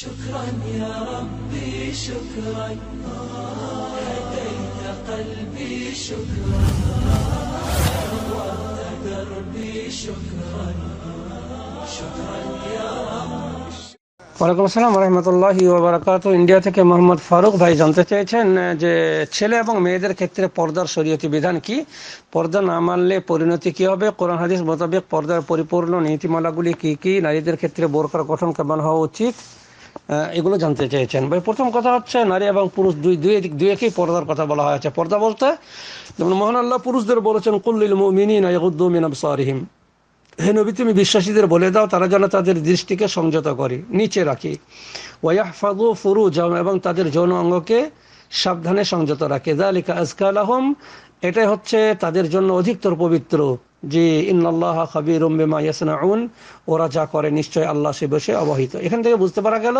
شكرا يا ربي شكرا هديت قلبي شكرا دربي شكرا شكرا يا ওয়ালাইকুম আসসালাম ওবরাকাত ইন্ডিয়া থেকে মোহাম্মদ ফারুক ভাই জানতে চেয়েছেন যে ছেলে এবং মেয়েদের ক্ষেত্রে পর্দার শরীয়তি বিধান কি পর্দা না মানলে পরিণতি কি হবে কোরআন হাদিস মোতাবেক পর্দার পরিপূর্ণ নীতিমালাগুলি কি কি নারীদের ক্ষেত্রে বোরকার গঠন কেমন হওয়া উচিত এগুলো জানতে চেয়েছেন ভাই প্রথম কথা হচ্ছে নারী এবং পুরুষ দুই দুই দুই একই পর্দার কথা বলা হয়েছে পর্দা বলতে যেমন মোহন আল্লাহ পুরুষদের বলেছেন কুল্লিল মিনি মিনিন সারিহিম হে নবী তুমি বিশ্বাসীদের বলে দাও তারা যেন তাদের দৃষ্টিকে সংযত করে নিচে রাখি ফাগু ফুরু জাম এবং তাদের যৌন অঙ্গকে সাবধানে সংযত রাখে দা লিখা আজকাল আহম এটাই হচ্ছে তাদের জন্য অধিকতর পবিত্র যে ইন্নআল্লাহ খাবির বেমা ইয়াসনাউন ওরা যা করে নিশ্চয় আল্লাহ সে বসে অবহিত এখান থেকে বুঝতে পারা গেল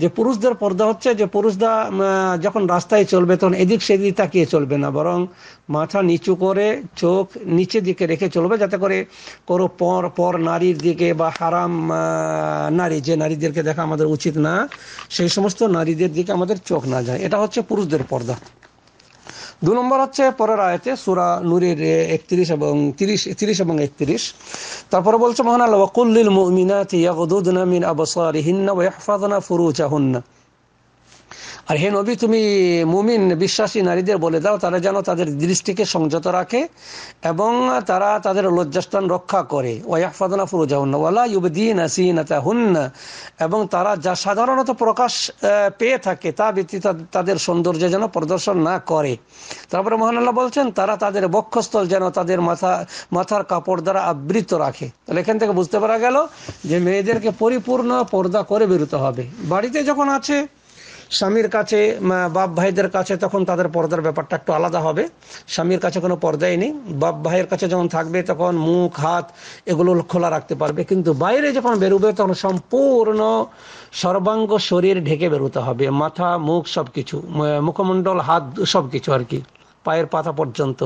যে পুরুষদের পর্দা হচ্ছে যে পুরুষরা যখন রাস্তায় চলবে তখন এদিক সেদিক তাকিয়ে চলবে না বরং মাথা নিচু করে চোখ নিচের দিকে রেখে চলবে যাতে করে কোনো পর পর নারীর দিকে বা হারাম নারী যে নারীদেরকে দেখা আমাদের উচিত না সেই সমস্ত নারীদের দিকে আমাদের চোখ না যায় এটা হচ্ছে পুরুষদের পর্দা দু নম্বর হচ্ছে পরের আয়তে সুরা নুরের একত্রিশ এবং তিরিশ তিরিশ এবং একত্রিশ তারপরে বলছে মহান আল্লাহ কুল্লিল মুমিনাতি ইয়াগুদুদনা মিন আবসারিহিন্না ফুরু ইয়াহফাযনা ফুরুজাহুন্না আর হে নবী তুমি মুমিন বিশ্বাসী নারীদের বলে দাও তারা যেন তাদের দৃষ্টিকে সংযত রাখে এবং তারা তাদের লজ্জাস্থান রক্ষা করে ওয়ালা এবং তারা যা সাধারণত প্রকাশ পেয়ে থাকে তা ব্যক্তি তাদের সৌন্দর্য যেন প্রদর্শন না করে তারপরে মহানাল্লাহ বলছেন তারা তাদের বক্ষস্থল যেন তাদের মাথা মাথার কাপড় দ্বারা আবৃত রাখে তাহলে এখান থেকে বুঝতে পারা গেল যে মেয়েদেরকে পরিপূর্ণ পর্দা করে বেরোতে হবে বাড়িতে যখন আছে স্বামীর কাছে বাপ ভাইদের কাছে তখন তাদের পর্দার ব্যাপারটা একটু আলাদা হবে স্বামীর কাছে কোনো পর্দাই নেই বাপ ভাইয়ের কাছে যখন থাকবে তখন মুখ হাত এগুলো খোলা রাখতে পারবে কিন্তু বাইরে যখন বেরোবে তখন সম্পূর্ণ সর্বাঙ্গ শরীর ঢেকে বেরোতে হবে মাথা মুখ সব কিছু মুখমণ্ডল হাত সব কিছু আর কি পায়ের পাতা পর্যন্ত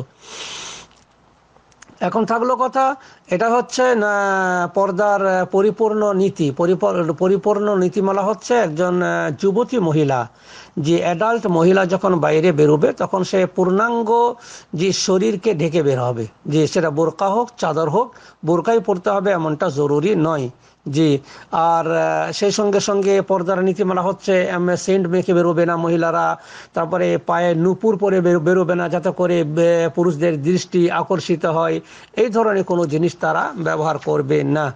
এখন থাকলো কথা এটা হচ্ছে পর্দার পরিপূর্ণ নীতি পরিপূর্ণ নীতিমালা হচ্ছে একজন যুবতী মহিলা যে অ্যাডাল্ট মহিলা যখন বাইরে বেরোবে তখন সে পূর্ণাঙ্গ যে শরীরকে ঢেকে বের হবে যে সেটা বোরকা হোক চাদর হোক বোরকাই পড়তে হবে এমনটা জরুরি নয় জি আর সেই সঙ্গে সঙ্গে পর্দার নীতিমালা হচ্ছে সেন্ট মেখে বেরোবে না মহিলারা তারপরে পায়ে নুপুর পরে বেরোবে না যাতে করে পুরুষদের দৃষ্টি আকর্ষিত হয় এই ধরনের কোনো জিনিস তারা ব্যবহার করবে না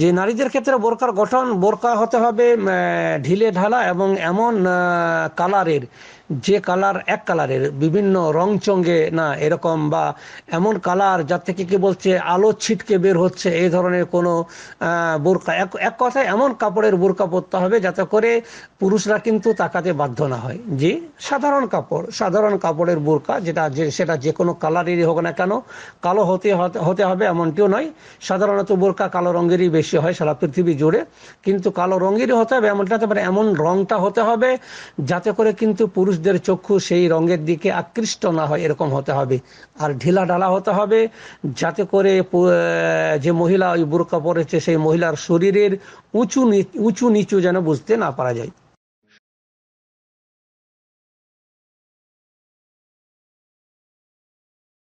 যে নারীদের ক্ষেত্রে বোরকার গঠন বোরকা হতে হবে ঢিলে ঢালা এবং এমন কালারের যে কালার এক কালারের বিভিন্ন রং চঙ্গে না এরকম বা এমন কালার যার থেকে কি বলছে আলো ছিটকে বের হচ্ছে এই ধরনের কোনো বোরকা এক এক কথায় এমন কাপড়ের বোরকা পরতে হবে যাতে করে পুরুষরা কিন্তু তাকাতে বাধ্য না হয় যে সাধারণ কাপড় সাধারণ কাপড়ের বোরকা যেটা যে সেটা যে কোনো কালারেরই হোক না কেন কালো হতে হতে হবে এমনটিও নয় সাধারণত বোরকা কালো রঙেরই বেশি বেশি হয় সারা পৃথিবী জুড়ে কিন্তু কালো রঙেরই হতে হবে এমনটা হতে পারে এমন রংটা হতে হবে যাতে করে কিন্তু পুরুষদের চক্ষু সেই রঙের দিকে আকৃষ্ট না হয় এরকম হতে হবে আর ঢিলা ঢালা হতে হবে যাতে করে যে মহিলা ওই বোরকা পরেছে সেই মহিলার শরীরের উঁচু উঁচু নিচু যেন বুঝতে না পারা যায়